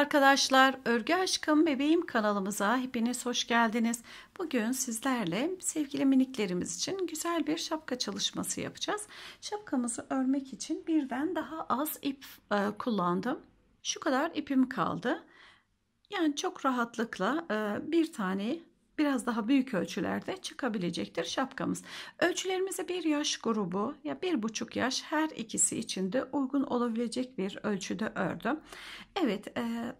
arkadaşlar, Örgü Aşkım Bebeğim kanalımıza hepiniz hoş geldiniz. Bugün sizlerle sevgili miniklerimiz için güzel bir şapka çalışması yapacağız. Şapkamızı örmek için birden daha az ip e, kullandım. Şu kadar ipim kaldı. Yani çok rahatlıkla e, bir tane biraz daha büyük ölçülerde çıkabilecektir şapkamız. Ölçülerimize bir yaş grubu ya bir buçuk yaş her ikisi için de uygun olabilecek bir ölçüde ördüm. Evet. E,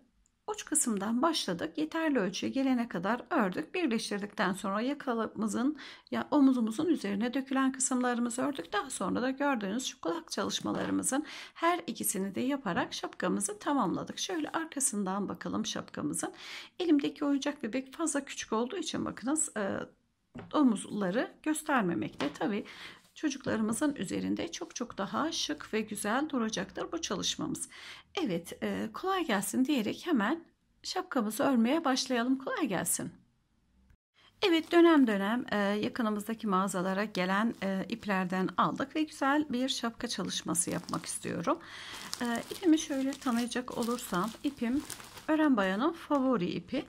Uç kısımdan başladık. Yeterli ölçüye gelene kadar ördük. Birleştirdikten sonra yakalımızın ya omuzumuzun üzerine dökülen kısımlarımızı ördük. Daha sonra da gördüğünüz şu kulak çalışmalarımızın her ikisini de yaparak şapkamızı tamamladık. Şöyle arkasından bakalım şapkamızın. Elimdeki oyuncak bebek fazla küçük olduğu için bakınız e, omuzları göstermemekte. Tabi çocuklarımızın üzerinde çok çok daha şık ve güzel duracaktır bu çalışmamız. Evet e, kolay gelsin diyerek hemen şapkamızı örmeye başlayalım. Kolay gelsin. Evet dönem dönem e, yakınımızdaki mağazalara gelen e, iplerden aldık ve güzel bir şapka çalışması yapmak istiyorum. İpimi şöyle tanıyacak olursam ipim Ören Bayan'ın favori ipi.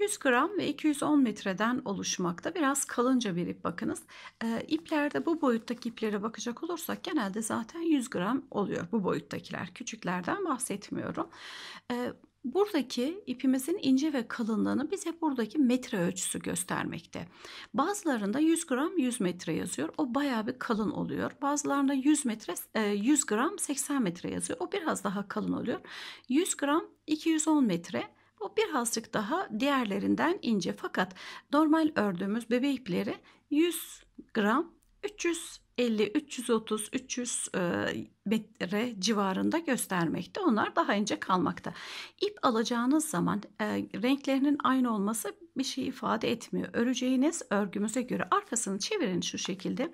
100 gram ve 210 metreden oluşmakta. Biraz kalınca bir ip bakınız. E, iplerde bu boyuttaki iplere bakacak olursak genelde zaten 100 gram oluyor bu boyuttakiler. Küçüklerden bahsetmiyorum. E, Buradaki ipimizin ince ve kalınlığını bize buradaki metre ölçüsü göstermekte. Bazılarında 100 gram 100 metre yazıyor. O baya bir kalın oluyor. Bazılarında 100 metre 100 e, gram 80 metre yazıyor. O biraz daha kalın oluyor. 100 gram 210 metre. Bu birazcık daha diğerlerinden ince fakat normal ördüğümüz bebe ipleri 100 gram 300 50, 330, 300 metre civarında göstermekte. Onlar daha ince kalmakta. İp alacağınız zaman e, renklerinin aynı olması bir şey ifade etmiyor. Öreceğiniz örgümüze göre arkasını çevirin şu şekilde.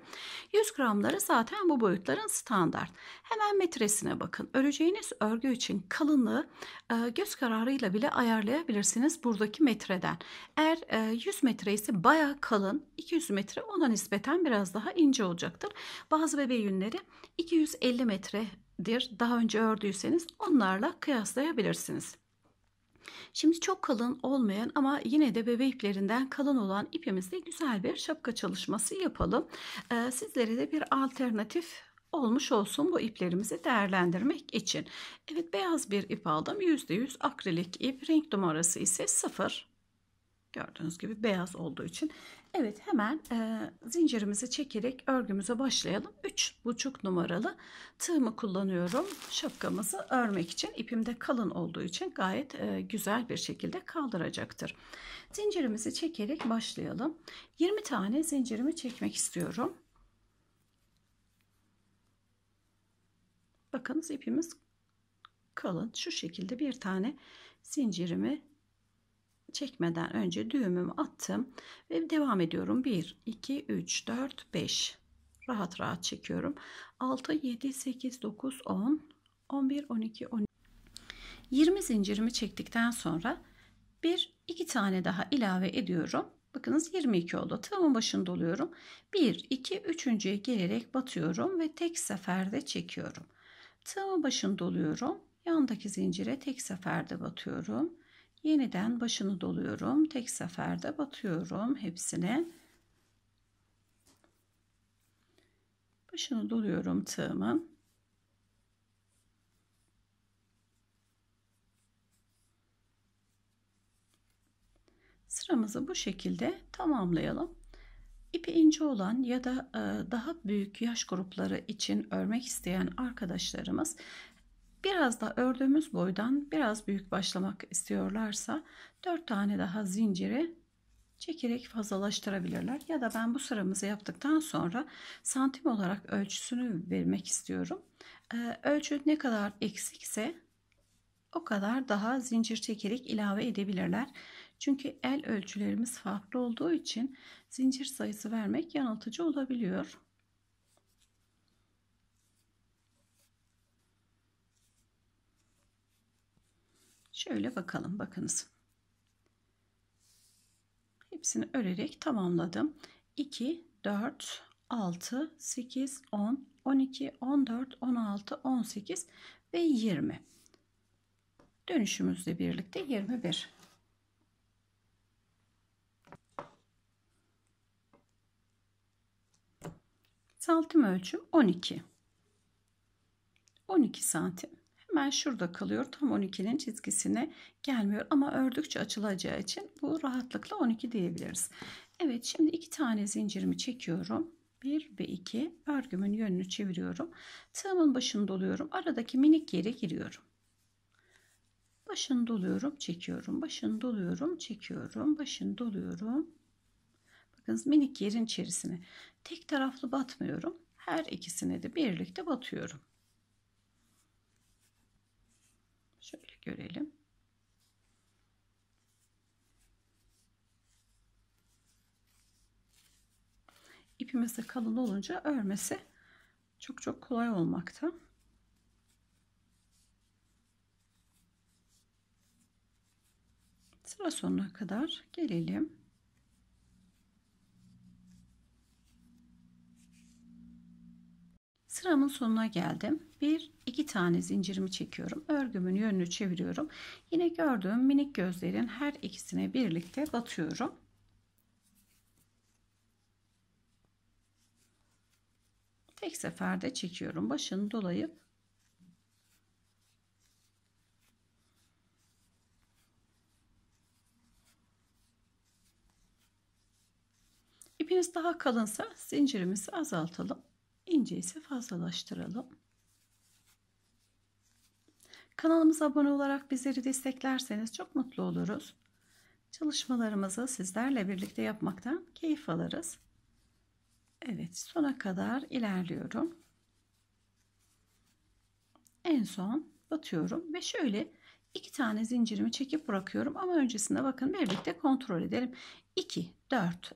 100 gramları zaten bu boyutların standart. Hemen metresine bakın. Öreceğiniz örgü için kalınlığı e, göz kararıyla bile ayarlayabilirsiniz buradaki metreden. Eğer 100 e, metre ise bayağı kalın 200 metre ona nispeten biraz daha ince olacaktır. Bazı bebe yünleri 250 metredir. Daha önce ördüyseniz onlarla kıyaslayabilirsiniz. Şimdi çok kalın olmayan ama yine de bebe iplerinden kalın olan ipimizle güzel bir şapka çalışması yapalım. Ee, sizlere de bir alternatif olmuş olsun bu iplerimizi değerlendirmek için. Evet beyaz bir ip aldım. %100 akrilik ip. Renk numarası ise 0. Gördüğünüz gibi beyaz olduğu için Evet hemen e, zincirimizi çekerek örgümüze başlayalım. 3,5 numaralı tığımı kullanıyorum. Şapkamızı örmek için ipimde kalın olduğu için gayet e, güzel bir şekilde kaldıracaktır. Zincirimizi çekerek başlayalım. 20 tane zincirimi çekmek istiyorum. Bakınız ipimiz kalın. Şu şekilde bir tane zincirimi çekmeden önce düğümümü attım ve devam ediyorum 1 2 3 4 5 rahat rahat çekiyorum 6 7 8 9 10 11 12 13 20 zincirimi çektikten sonra bir iki tane daha ilave ediyorum Bakınız 22 oldu. Tığımın başında oluyorum. 1, 2, 3.ye gelerek batıyorum ve tek seferde çekiyorum. Tığımın başında oluyorum. Yandaki zincire tek seferde batıyorum. Yeniden başını doluyorum. Tek seferde batıyorum hepsine. Başını doluyorum tığımın. Sıramızı bu şekilde tamamlayalım. İpi ince olan ya da e, daha büyük yaş grupları için örmek isteyen arkadaşlarımız Biraz da ördüğümüz boydan biraz büyük başlamak istiyorlarsa 4 tane daha zinciri çekerek fazlalaştırabilirler. Ya da ben bu sıramızı yaptıktan sonra santim olarak ölçüsünü vermek istiyorum. Ee, ölçü ne kadar eksikse o kadar daha zincir çekerek ilave edebilirler. Çünkü el ölçülerimiz farklı olduğu için zincir sayısı vermek yanıltıcı olabiliyor. Şöyle bakalım bakınız. Hepsini örerek tamamladım. 2, 4, 6, 8, 10, 12, 14, 16, 18 ve 20. Dönüşümüzle birlikte 21. Santim ölçüm 12. 12 santim hemen şurada kalıyor. Tam 12'nin çizgisine gelmiyor ama ördükçe açılacağı için bu rahatlıkla 12 diyebiliriz. Evet şimdi iki tane zincirimi çekiyorum. 1 ve 2 örgümün yönünü çeviriyorum. Tığımın başını doluyorum. Aradaki minik yere giriyorum. Başını doluyorum, çekiyorum. Başını doluyorum, çekiyorum. Başını doluyorum. Bakınız minik yerin içerisine. Tek taraflı batmıyorum. Her ikisini de birlikte batıyorum. Şöyle görelim. İpimiz de kalın olunca örmesi çok çok kolay olmakta. Sıra sonuna kadar gelelim. sıramın sonuna geldim. Bir iki tane zincirimi çekiyorum. Örgümün yönünü çeviriyorum. Yine gördüğüm minik gözlerin her ikisine birlikte batıyorum. Tek seferde çekiyorum. Başını dolayıp İpiniz daha kalınsa zincirimizi azaltalım. Gelince ise fazlalaştıralım. Kanalımıza abone olarak bizleri desteklerseniz çok mutlu oluruz. Çalışmalarımızı sizlerle birlikte yapmaktan keyif alırız. Evet sona kadar ilerliyorum. En son batıyorum ve şöyle iki tane zincirimi çekip bırakıyorum ama öncesinde bakın birlikte kontrol edelim. 2, 4,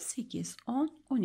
6, 8, 10, 12, 14, 16, 18, 20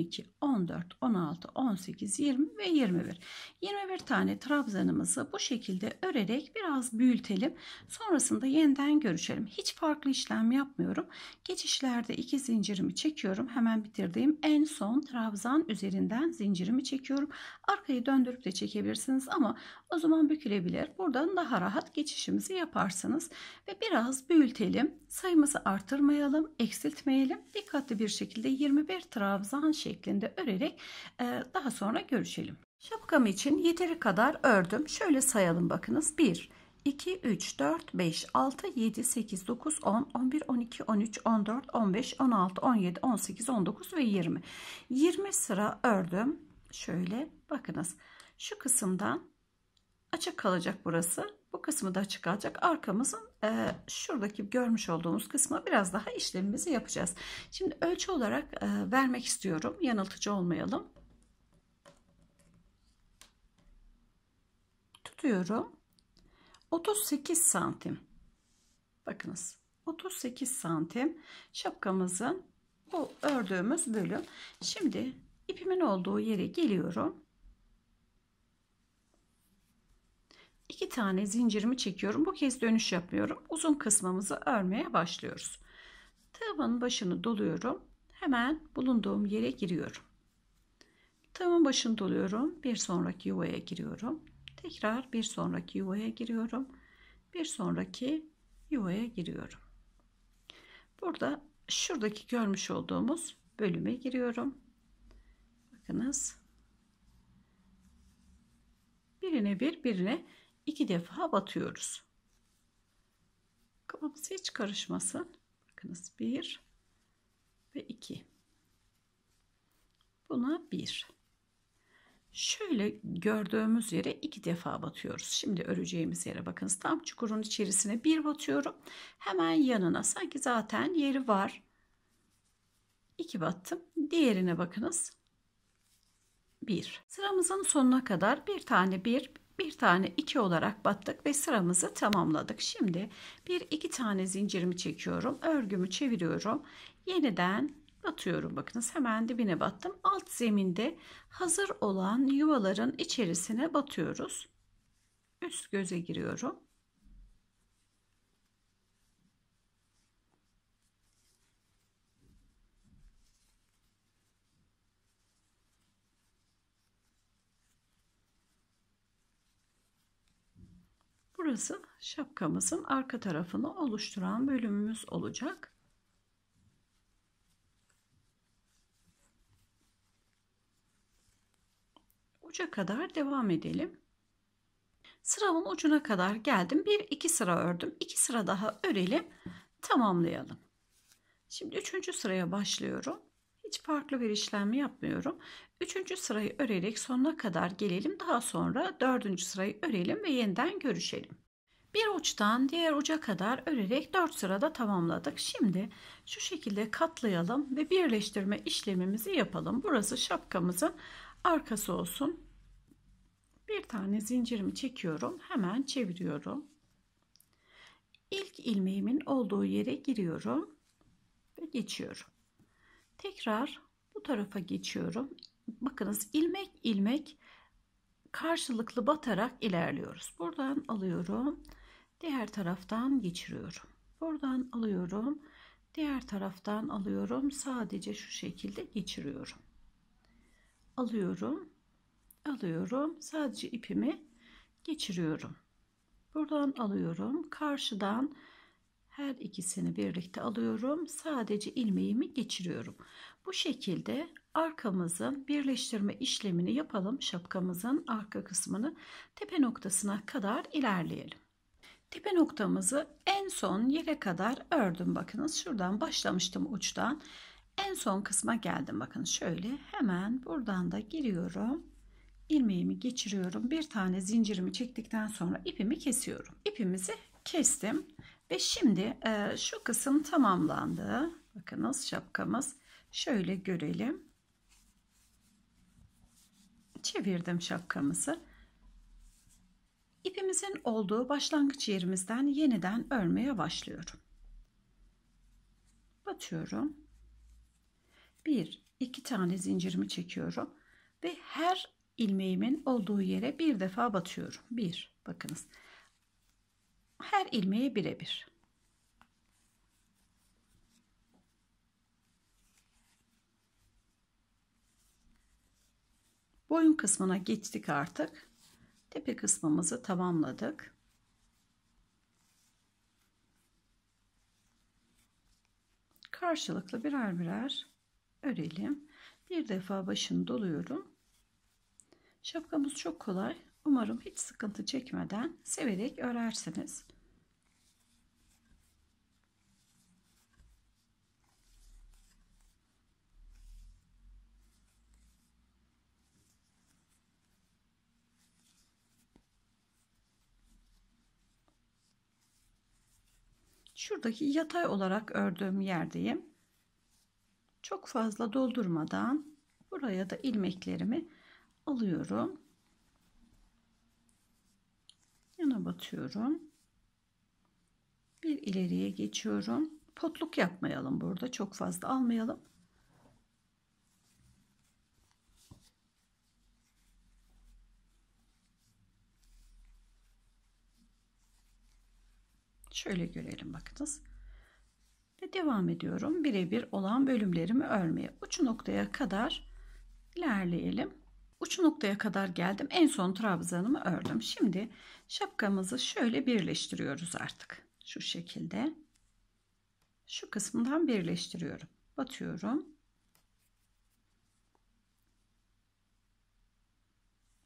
ve 21. 21 tane trabzanımızı bu şekilde örerek biraz büyütelim. Sonrasında yeniden görüşelim. Hiç farklı işlem yapmıyorum. Geçişlerde iki zincirimi çekiyorum. Hemen bitirdiğim en son trabzan üzerinden zincirimi çekiyorum. Arkayı döndürüp de çekebilirsiniz ama o zaman bükülebilir. Buradan daha rahat geçişimizi yaparsınız. Ve biraz büyütelim. Sayımızı artırmayalım, eksiltmeyelim örelim. Dikkatli bir şekilde 21 trabzan şeklinde örerek e, daha sonra görüşelim. Şapkam için yeteri kadar ördüm. Şöyle sayalım bakınız. 1, 2, 3, 4, 5, 6, 7, 8, 9, 10, 11, 12, 13, 14, 15, 16, 17, 18, 19 ve 20. 20 sıra ördüm. Şöyle bakınız. Şu kısımdan açık kalacak burası. Bu kısmı da açık kalacak. Arkamızın e, şuradaki görmüş olduğumuz kısma biraz daha işlemimizi yapacağız. Şimdi ölçü olarak e, vermek istiyorum. Yanıltıcı olmayalım. Tutuyorum. 38 santim. Bakınız 38 santim şapkamızın bu ördüğümüz bölüm. Şimdi ipimin olduğu yere geliyorum. 2 tane zincirimi çekiyorum. Bu kez dönüş yapmıyorum. Uzun kısmımızı örmeye başlıyoruz. Tığımın başını doluyorum. Hemen bulunduğum yere giriyorum. Tığımın başını doluyorum. Bir sonraki yuvaya giriyorum. Tekrar bir sonraki yuvaya giriyorum. Bir sonraki yuvaya giriyorum. Burada şuradaki görmüş olduğumuz bölüme giriyorum. Bakınız. Birine bir, birine iki defa batıyoruz. Kafamız hiç karışmasın. Bakınız 1 ve 2. Buna 1. Şöyle gördüğümüz yere iki defa batıyoruz. Şimdi öreceğimiz yere bakınız. Tam çukurun içerisine bir batıyorum. Hemen yanına sanki zaten yeri var. İki battım. Diğerine bakınız. 1. Sıramızın sonuna kadar bir tane 1, bir tane iki olarak battık ve sıramızı tamamladık. Şimdi bir iki tane zincirimi çekiyorum. Örgümü çeviriyorum. Yeniden batıyorum. Bakınız hemen dibine battım. Alt zeminde hazır olan yuvaların içerisine batıyoruz. Üst göze giriyorum. Burası şapkamızın arka tarafını oluşturan bölümümüz olacak. Uca kadar devam edelim. Sıramın ucuna kadar geldim. Bir iki sıra ördüm. iki sıra daha örelim. Tamamlayalım. Şimdi üçüncü sıraya başlıyorum. Hiç farklı bir işlemi yapmıyorum. Üçüncü sırayı örerek sonuna kadar gelelim. Daha sonra dördüncü sırayı örelim ve yeniden görüşelim. Bir uçtan diğer uca kadar örerek dört sırada tamamladık. Şimdi şu şekilde katlayalım ve birleştirme işlemimizi yapalım. Burası şapkamızın arkası olsun. Bir tane zincirimi çekiyorum. Hemen çeviriyorum. İlk ilmeğimin olduğu yere giriyorum ve geçiyorum. Tekrar bu tarafa geçiyorum. Bakınız ilmek ilmek karşılıklı batarak ilerliyoruz. Buradan alıyorum. Diğer taraftan geçiriyorum. Buradan alıyorum. Diğer taraftan alıyorum. Sadece şu şekilde geçiriyorum. Alıyorum. Alıyorum. Sadece ipimi geçiriyorum. Buradan alıyorum. Karşıdan alıyorum her ikisini birlikte alıyorum. Sadece ilmeğimi geçiriyorum. Bu şekilde arkamızın birleştirme işlemini yapalım. Şapkamızın arka kısmını tepe noktasına kadar ilerleyelim. Tepe noktamızı en son yere kadar ördüm. Bakınız şuradan başlamıştım uçtan. En son kısma geldim. Bakın şöyle hemen buradan da giriyorum. ilmeğimi geçiriyorum. Bir tane zincirimi çektikten sonra ipimi kesiyorum. İpimizi kestim. Ve şimdi e, şu kısım tamamlandı. Bakınız şapkamız. Şöyle görelim. Çevirdim şapkamızı. İpimizin olduğu başlangıç yerimizden yeniden örmeye başlıyorum. Batıyorum. Bir, iki tane zincirimi çekiyorum ve her ilmeğimin olduğu yere bir defa batıyorum. Bir, bakınız her ilmeği birebir. Boyun kısmına geçtik artık. Tepe kısmımızı tamamladık. Karşılıklı birer birer örelim. Bir defa başını doluyorum. Şapkamız çok kolay. Umarım hiç sıkıntı çekmeden severek örersiniz. Şuradaki yatay olarak ördüğüm yerdeyim. Çok fazla doldurmadan buraya da ilmeklerimi alıyorum yana batıyorum. Bir ileriye geçiyorum. Potluk yapmayalım burada. Çok fazla almayalım. Şöyle görelim bakınız. Ve devam ediyorum. Birebir olan bölümlerimi örmeye. Uç noktaya kadar ilerleyelim uç noktaya kadar geldim. En son trabzanımı ördüm. Şimdi şapkamızı şöyle birleştiriyoruz artık. Şu şekilde. Şu kısmından birleştiriyorum. Batıyorum.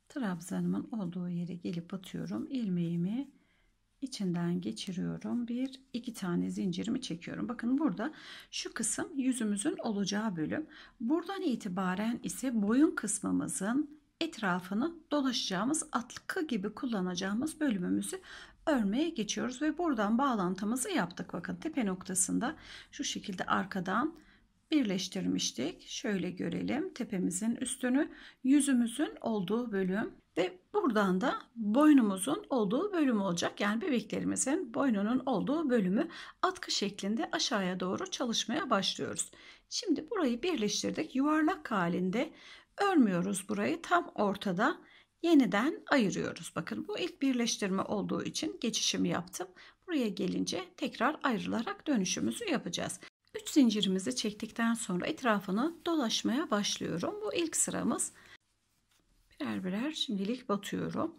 Trabzanımın olduğu yere gelip batıyorum. ilmeğimi içinden geçiriyorum. Bir iki tane zincirimi çekiyorum. Bakın burada şu kısım yüzümüzün olacağı bölüm. Buradan itibaren ise boyun kısmımızın etrafını dolaşacağımız atlıkı gibi kullanacağımız bölümümüzü örmeye geçiyoruz ve buradan bağlantımızı yaptık. Bakın tepe noktasında şu şekilde arkadan birleştirmiştik. Şöyle görelim tepemizin üstünü yüzümüzün olduğu bölüm ve buradan da boynumuzun olduğu bölüm olacak. Yani bebeklerimizin boynunun olduğu bölümü atkı şeklinde aşağıya doğru çalışmaya başlıyoruz. Şimdi burayı birleştirdik. Yuvarlak halinde örmüyoruz burayı. Tam ortada yeniden ayırıyoruz. Bakın bu ilk birleştirme olduğu için geçişimi yaptım. Buraya gelince tekrar ayrılarak dönüşümüzü yapacağız. 3 zincirimizi çektikten sonra etrafını dolaşmaya başlıyorum. Bu ilk sıramız birer birer şimdilik batıyorum.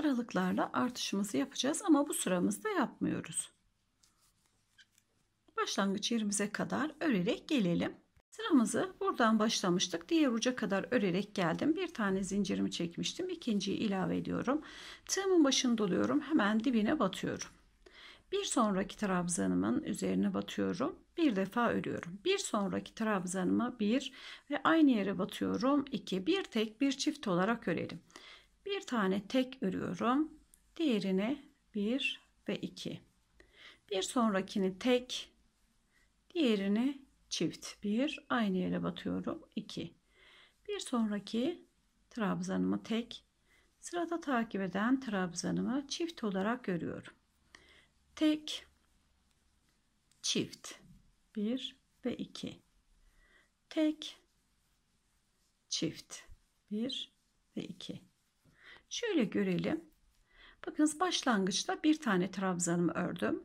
Aralıklarla artışımızı yapacağız ama bu sıramızda yapmıyoruz. Başlangıç yerimize kadar örerek gelelim. Sıramızı buradan başlamıştık. Diğer uca kadar örerek geldim. Bir tane zincirimi çekmiştim. İkinciyi ilave ediyorum. Tığımın başını doluyorum. Hemen dibine batıyorum. Bir sonraki trabzanımın üzerine batıyorum. Bir defa örüyorum. Bir sonraki trabzanıma bir ve aynı yere batıyorum. iki. Bir tek bir çift olarak örelim. Bir tane tek örüyorum. Diğerine bir ve iki. Bir sonrakini tek, diğerini çift. Bir aynı yere batıyorum. iki. Bir sonraki trabzanımı tek, sırada takip eden trabzanımı çift olarak örüyorum tek çift 1 ve 2 tek çift 1 ve 2 şöyle görelim bakınız başlangıçta bir tane trabzanımı ördüm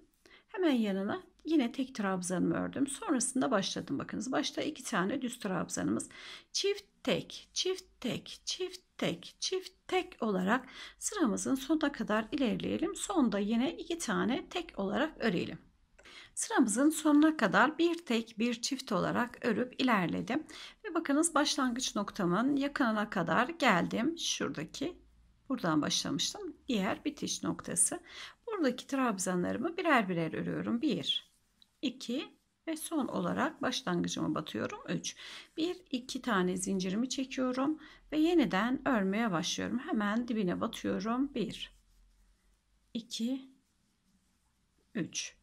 hemen yanına yine tek trabzanımı ördüm sonrasında başladım bakınız başta iki tane düz trabzanımız çift tek, çift tek, çift tek, çift tek olarak sıramızın sonuna kadar ilerleyelim. Sonda yine iki tane tek olarak örelim. Sıramızın sonuna kadar bir tek bir çift olarak örüp ilerledim. Ve bakınız başlangıç noktamın yakınına kadar geldim. Şuradaki buradan başlamıştım. Diğer bitiş noktası. Buradaki trabzanlarımı birer birer örüyorum. 1, 2, ve son olarak başlangıcımı batıyorum 3. 1 2 tane zincirimi çekiyorum ve yeniden örmeye başlıyorum. Hemen dibine batıyorum. 1 2 3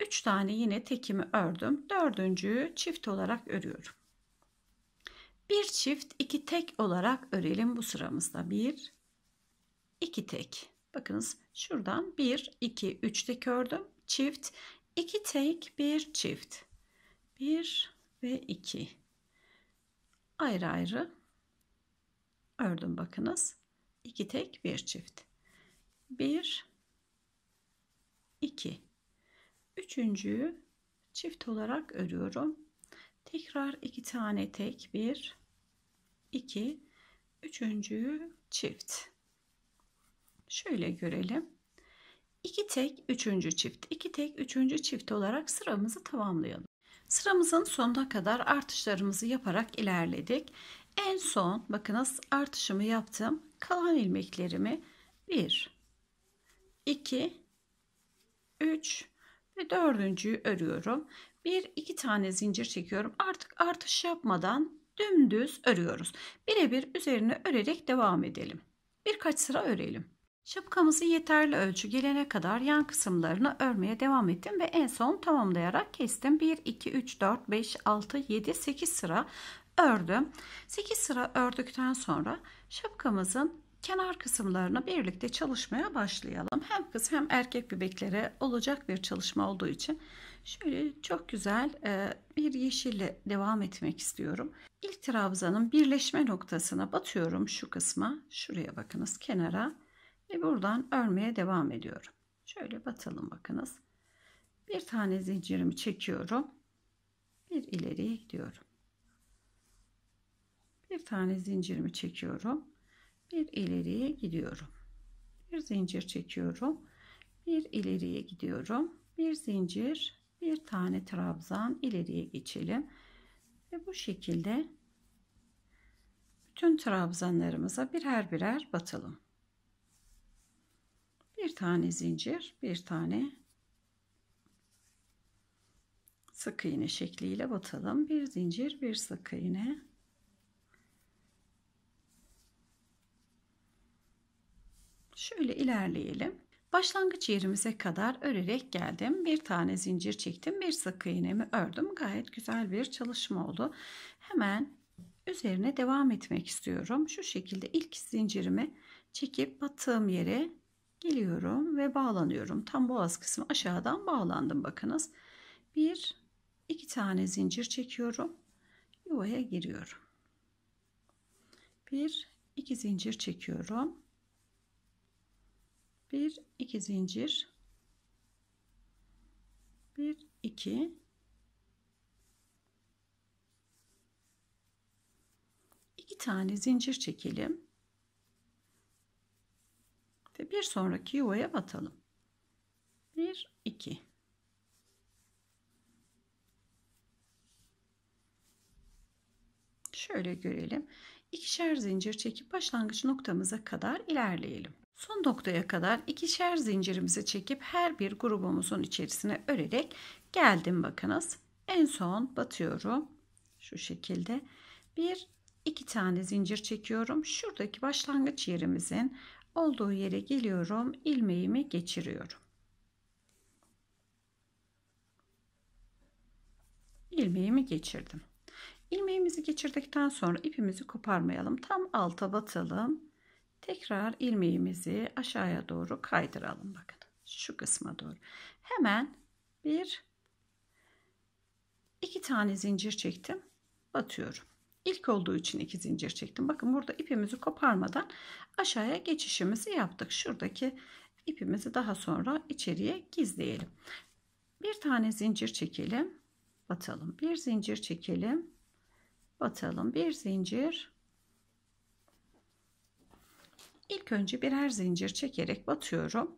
3 tane yine tekimi ördüm. Dördüncüyü çift olarak örüyorum. Bir çift iki tek olarak örelim bu sıramızda. Bir iki tek. Bakınız şuradan bir iki üç tek ördüm. Çift 2 tek bir çift 1 ve 2 ayrı ayrı ördüm bakınız 2 tek bir çift 1 2 üçüncüyü çift olarak örüyorum tekrar 2 tane tek 1 2 üçüncüyü çift şöyle görelim 2 tek üçüncü çift, 2 tek üçüncü çift olarak sıramızı tamamlayalım. Sıramızın sonuna kadar artışlarımızı yaparak ilerledik. En son bakınız artışımı yaptım. Kalan ilmeklerimi 1, 2, 3 ve dördüncüyü örüyorum. Bir iki tane zincir çekiyorum. Artık artış yapmadan dümdüz örüyoruz. Birebir üzerine örerek devam edelim. Birkaç sıra örelim. Şapkamızı yeterli ölçü gelene kadar yan kısımlarını örmeye devam ettim ve en son tamamlayarak kestim. 1, 2, 3, 4, 5, 6, 7, 8 sıra ördüm. 8 sıra ördükten sonra şapkamızın kenar kısımlarını birlikte çalışmaya başlayalım. Hem kız hem erkek bebeklere olacak bir çalışma olduğu için şöyle çok güzel e, bir yeşille devam etmek istiyorum. İlk trabzanın birleşme noktasına batıyorum şu kısma. Şuraya bakınız kenara. Ve buradan örmeye devam ediyorum. Şöyle batalım bakınız. Bir tane zincirimi çekiyorum. Bir ileriye gidiyorum. Bir tane zincirimi çekiyorum. Bir ileriye gidiyorum. Bir zincir çekiyorum. Bir ileriye gidiyorum. Bir zincir, bir tane trabzan ileriye geçelim. Ve bu şekilde bütün trabzanlarımıza birer birer batalım tane zincir bir tane sık iğne şekliyle batalım bir zincir bir sık iğne şöyle ilerleyelim başlangıç yerimize kadar örerek geldim bir tane zincir çektim bir sık iğnemi ördüm gayet güzel bir çalışma oldu hemen üzerine devam etmek istiyorum şu şekilde ilk zincirimi çekip battığım yere Geliyorum ve bağlanıyorum. Tam boğaz kısmı aşağıdan bağlandım bakınız. Bir, iki tane zincir çekiyorum. Yuvaya giriyorum. Bir, iki zincir çekiyorum. Bir, iki zincir. Bir, iki. İki tane zincir çekelim bir sonraki yuvaya batalım. 1 2 Şöyle görelim. İkişer zincir çekip başlangıç noktamıza kadar ilerleyelim. Son noktaya kadar ikişer zincirimizi çekip her bir grubumuzun içerisine örerek geldim bakınız. En son batıyorum. Şu şekilde bir iki tane zincir çekiyorum. Şuradaki başlangıç yerimizin olduğu yere geliyorum ilmeğimi geçiriyorum ilmeğimi geçirdim ilmeğimizi geçirdikten sonra ipimizi koparmayalım tam alta batalım tekrar ilmeğimizi aşağıya doğru kaydıralım bakın şu kısma doğru hemen bir iki tane zincir çektim batıyorum ilk olduğu için iki zincir çektim. Bakın burada ipimizi koparmadan aşağıya geçişimizi yaptık. Şuradaki ipimizi daha sonra içeriye gizleyelim. Bir tane zincir çekelim, batalım. Bir zincir çekelim, batalım. Bir zincir. İlk önce birer zincir çekerek batıyorum.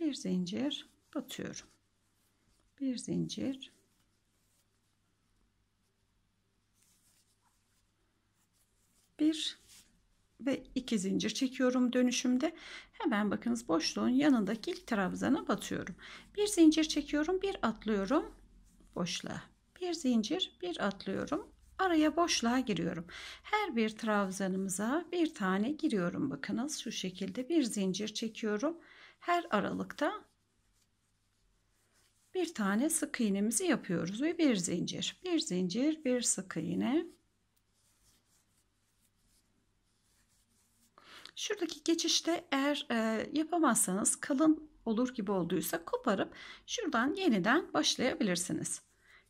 Bir zincir batıyorum. Bir zincir bir ve iki zincir çekiyorum dönüşümde. Hemen bakınız boşluğun yanındaki ilk trabzana batıyorum. Bir zincir çekiyorum, bir atlıyorum boşluğa. Bir zincir, bir atlıyorum. Araya boşluğa giriyorum. Her bir trabzanımıza bir tane giriyorum. Bakınız şu şekilde bir zincir çekiyorum. Her aralıkta bir tane sık iğnemizi yapıyoruz ve bir zincir, bir zincir, bir sık iğne, Şuradaki geçişte eğer e, yapamazsanız kalın olur gibi olduysa koparıp şuradan yeniden başlayabilirsiniz.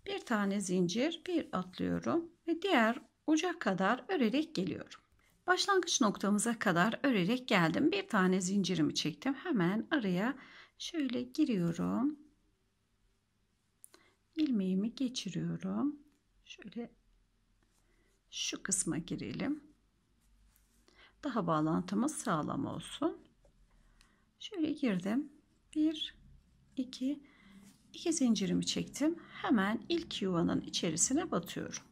Bir tane zincir, bir atlıyorum ve diğer uca kadar örerek geliyorum. Başlangıç noktamıza kadar örerek geldim. Bir tane zincirimi çektim. Hemen araya şöyle giriyorum. ilmeğimi geçiriyorum. Şöyle şu kısma girelim daha bağlantımız sağlam olsun. Şöyle girdim. 1 2 2 zincirimi çektim. Hemen ilk yuvanın içerisine batıyorum.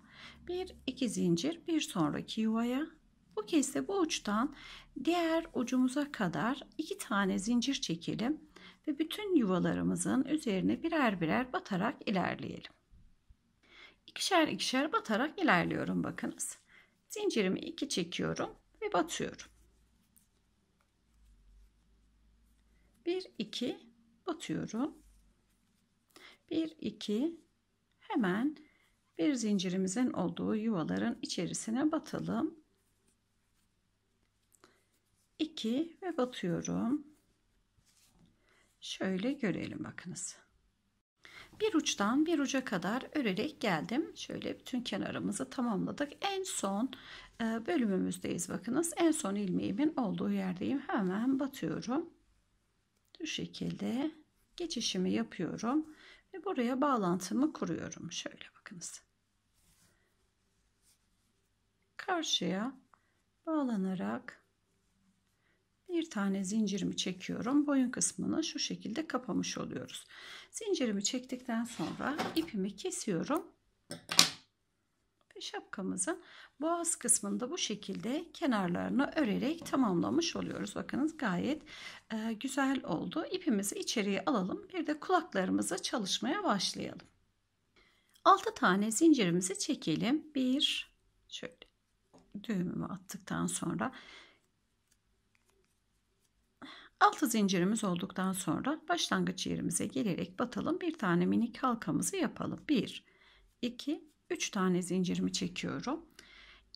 1 2 zincir bir sonraki yuvaya. Bu kez de bu uçtan diğer ucumuza kadar iki tane zincir çekelim ve bütün yuvalarımızın üzerine birer birer batarak ilerleyelim. İkişer ikişer batarak ilerliyorum bakınız. Zincirimi iki çekiyorum ve batıyorum. 1 2 batıyorum. 1 2 hemen bir zincirimizin olduğu yuvaların içerisine batalım. 2 ve batıyorum. Şöyle görelim bakınız. Bir uçtan bir uca kadar örerek geldim. Şöyle bütün kenarımızı tamamladık. En son ee, bölümümüzdeyiz bakınız. En son ilmeğimin olduğu yerdeyim. Hemen batıyorum. Bu şekilde geçişimi yapıyorum ve buraya bağlantımı kuruyorum. Şöyle bakınız. Karşıya bağlanarak bir tane zincirimi çekiyorum. Boyun kısmını şu şekilde kapamış oluyoruz. Zincirimi çektikten sonra ipimi kesiyorum şapkamızın boğaz kısmında bu şekilde kenarlarını örerek tamamlamış oluyoruz. Bakınız gayet e, güzel oldu. İpimizi içeriye alalım. Bir de kulaklarımızı çalışmaya başlayalım. 6 tane zincirimizi çekelim. 1 şöyle düğümümü attıktan sonra 6 zincirimiz olduktan sonra başlangıç yerimize gelerek batalım. Bir tane minik halkamızı yapalım. 1 2 3 tane zincirimi çekiyorum.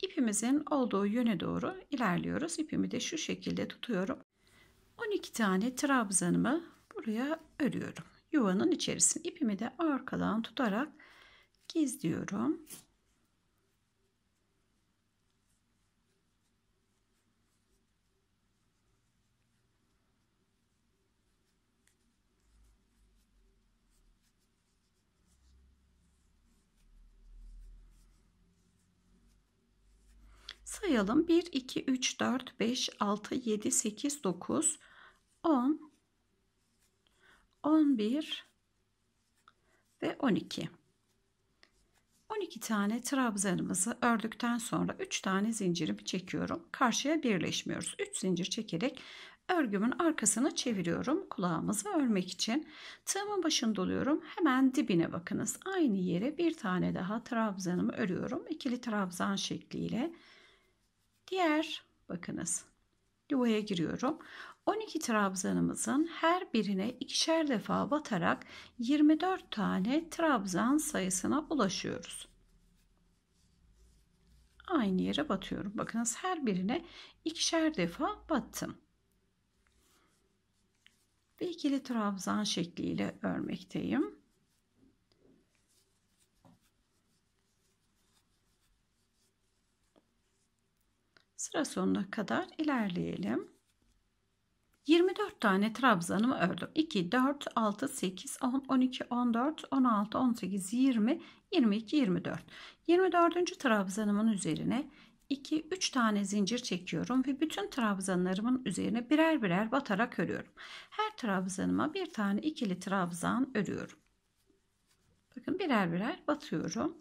İpimizin olduğu yöne doğru ilerliyoruz. İpimi de şu şekilde tutuyorum. 12 tane trabzanımı buraya örüyorum. Yuvanın içerisine ipimi de arkadan tutarak gizliyorum. sayalım. 1, 2, 3, 4, 5, 6, 7, 8, 9, 10, 11 ve 12. 12 tane trabzanımızı ördükten sonra 3 tane zincirimi çekiyorum. Karşıya birleşmiyoruz. 3 zincir çekerek örgümün arkasını çeviriyorum kulağımızı örmek için. Tığımın başını doluyorum. Hemen dibine bakınız. Aynı yere bir tane daha trabzanımı örüyorum. ikili trabzan şekliyle. Diğer bakınız yuvaya giriyorum. 12 trabzanımızın her birine ikişer defa batarak 24 tane trabzan sayısına ulaşıyoruz. Aynı yere batıyorum. Bakınız her birine ikişer defa battım. Ve ikili trabzan şekliyle örmekteyim. sıra sonuna kadar ilerleyelim. 24 tane trabzanımı ördüm. 2, 4, 6, 8, 10, 12, 14, 16, 18, 20, 22, 24. 24. trabzanımın üzerine 2, 3 tane zincir çekiyorum ve bütün trabzanlarımın üzerine birer birer batarak örüyorum. Her trabzanıma bir tane ikili trabzan örüyorum. Bakın birer birer batıyorum.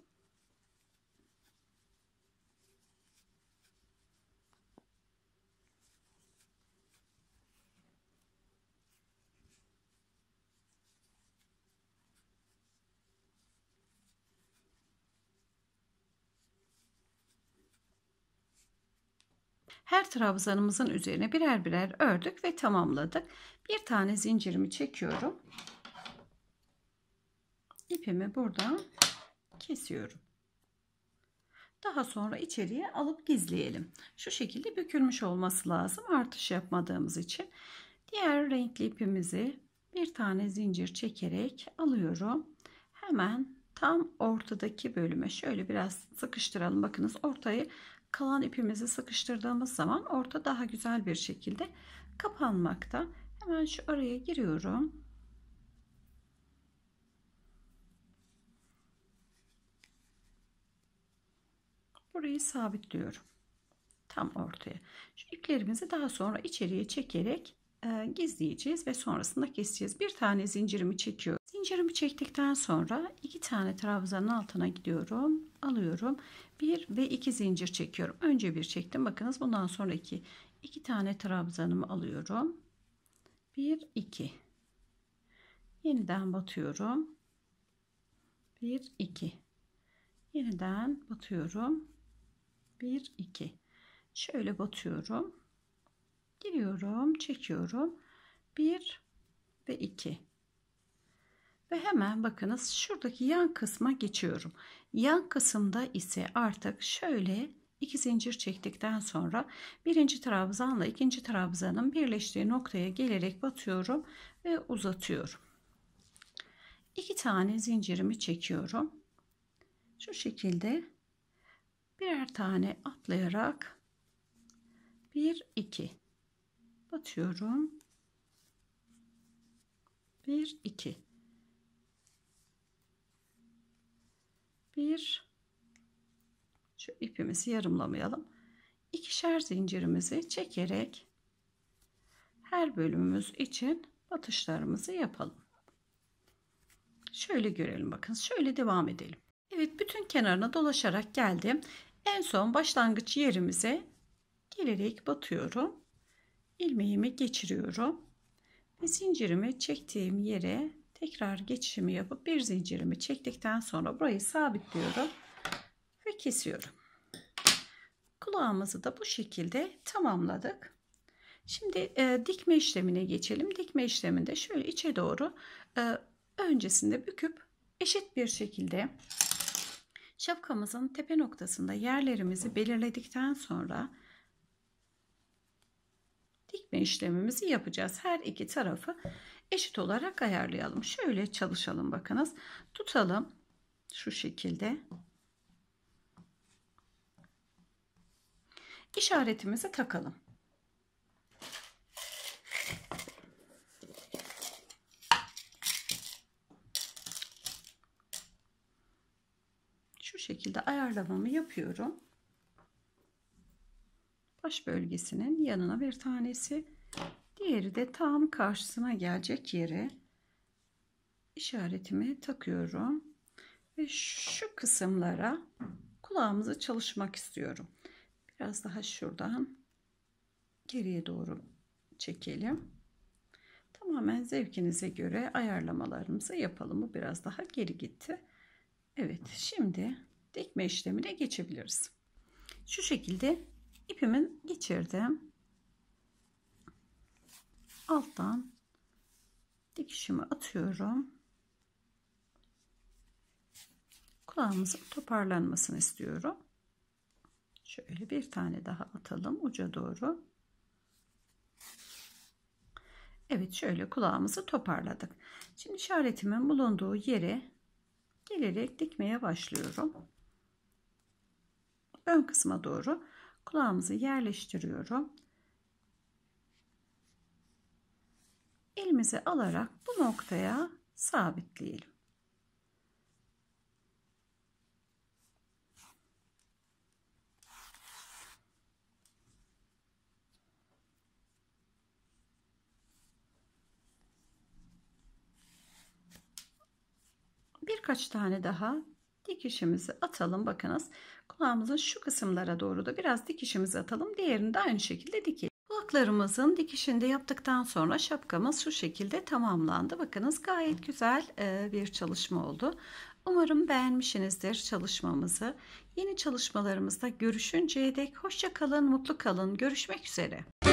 her trabzanımızın üzerine birer birer ördük ve tamamladık. Bir tane zincirimi çekiyorum. İpimi buradan kesiyorum. Daha sonra içeriye alıp gizleyelim. Şu şekilde bükülmüş olması lazım artış yapmadığımız için. Diğer renkli ipimizi bir tane zincir çekerek alıyorum. Hemen tam ortadaki bölüme şöyle biraz sıkıştıralım. Bakınız ortayı kalan ipimizi sıkıştırdığımız zaman orta daha güzel bir şekilde kapanmakta. Hemen şu araya giriyorum. Burayı sabitliyorum. Tam ortaya. Şu iplerimizi daha sonra içeriye çekerek ee, gizleyeceğiz ve sonrasında keseceğiz. Bir tane zincirimi çekiyorum. Zincirimi çektikten sonra iki tane trabzanın altına gidiyorum. Alıyorum. Bir ve iki zincir çekiyorum. Önce bir çektim. Bakınız bundan sonraki iki. tane trabzanımı alıyorum. Bir, iki. Yeniden batıyorum. Bir, iki. Yeniden batıyorum. Bir, iki. Şöyle batıyorum giriyorum çekiyorum 1 ve 2 ve hemen bakınız şuradaki yan kısma geçiyorum yan kısımda ise artık şöyle iki zincir çektikten sonra birinci trabzanla ikinci trabzanın birleştiği noktaya gelerek batıyorum ve uzatıyorum iki tane zincirimi çekiyorum şu şekilde birer tane atlayarak 1 2 batıyorum. 1 2 1 şu ipimizi yarımlamayalım. İkişer zincirimizi çekerek her bölümümüz için batışlarımızı yapalım. Şöyle görelim bakın. Şöyle devam edelim. Evet bütün kenarına dolaşarak geldim. En son başlangıç yerimize gelerek batıyorum ilmeğimi geçiriyorum ve zincirimi çektiğim yere tekrar geçişimi yapıp bir zincirimi çektikten sonra burayı sabitliyorum ve kesiyorum kulağımızı da bu şekilde tamamladık şimdi e, dikme işlemine geçelim dikme işleminde şöyle içe doğru e, öncesinde büküp eşit bir şekilde şapkamızın tepe noktasında yerlerimizi belirledikten sonra eksiltme işlemimizi yapacağız. Her iki tarafı eşit olarak ayarlayalım. Şöyle çalışalım bakınız. Tutalım şu şekilde. İşaretimizi takalım. Şu şekilde ayarlamamı yapıyorum baş bölgesinin yanına bir tanesi diğeri de tam karşısına gelecek yere işaretimi takıyorum ve şu kısımlara kulağımızı çalışmak istiyorum biraz daha şuradan geriye doğru çekelim tamamen zevkinize göre ayarlamalarımızı yapalım bu biraz daha geri gitti Evet şimdi dikme işlemine geçebiliriz şu şekilde ipimi geçirdim. Alttan dikişimi atıyorum. Kulağımızın toparlanmasını istiyorum. Şöyle bir tane daha atalım uca doğru. Evet şöyle kulağımızı toparladık. Şimdi işaretimin bulunduğu yere gelerek dikmeye başlıyorum. Ön kısma doğru kulağımızı yerleştiriyorum. Elimizi alarak bu noktaya sabitleyelim. Birkaç tane daha dikişimizi atalım. Bakınız kulağımızın şu kısımlara doğru da biraz dikişimizi atalım. Diğerini de aynı şekilde dikelim. Kulaklarımızın dikişinde yaptıktan sonra şapkamız şu şekilde tamamlandı. Bakınız gayet güzel e, bir çalışma oldu. Umarım beğenmişsinizdir çalışmamızı. Yeni çalışmalarımızda görüşünceye dek hoşça kalın, mutlu kalın. Görüşmek üzere.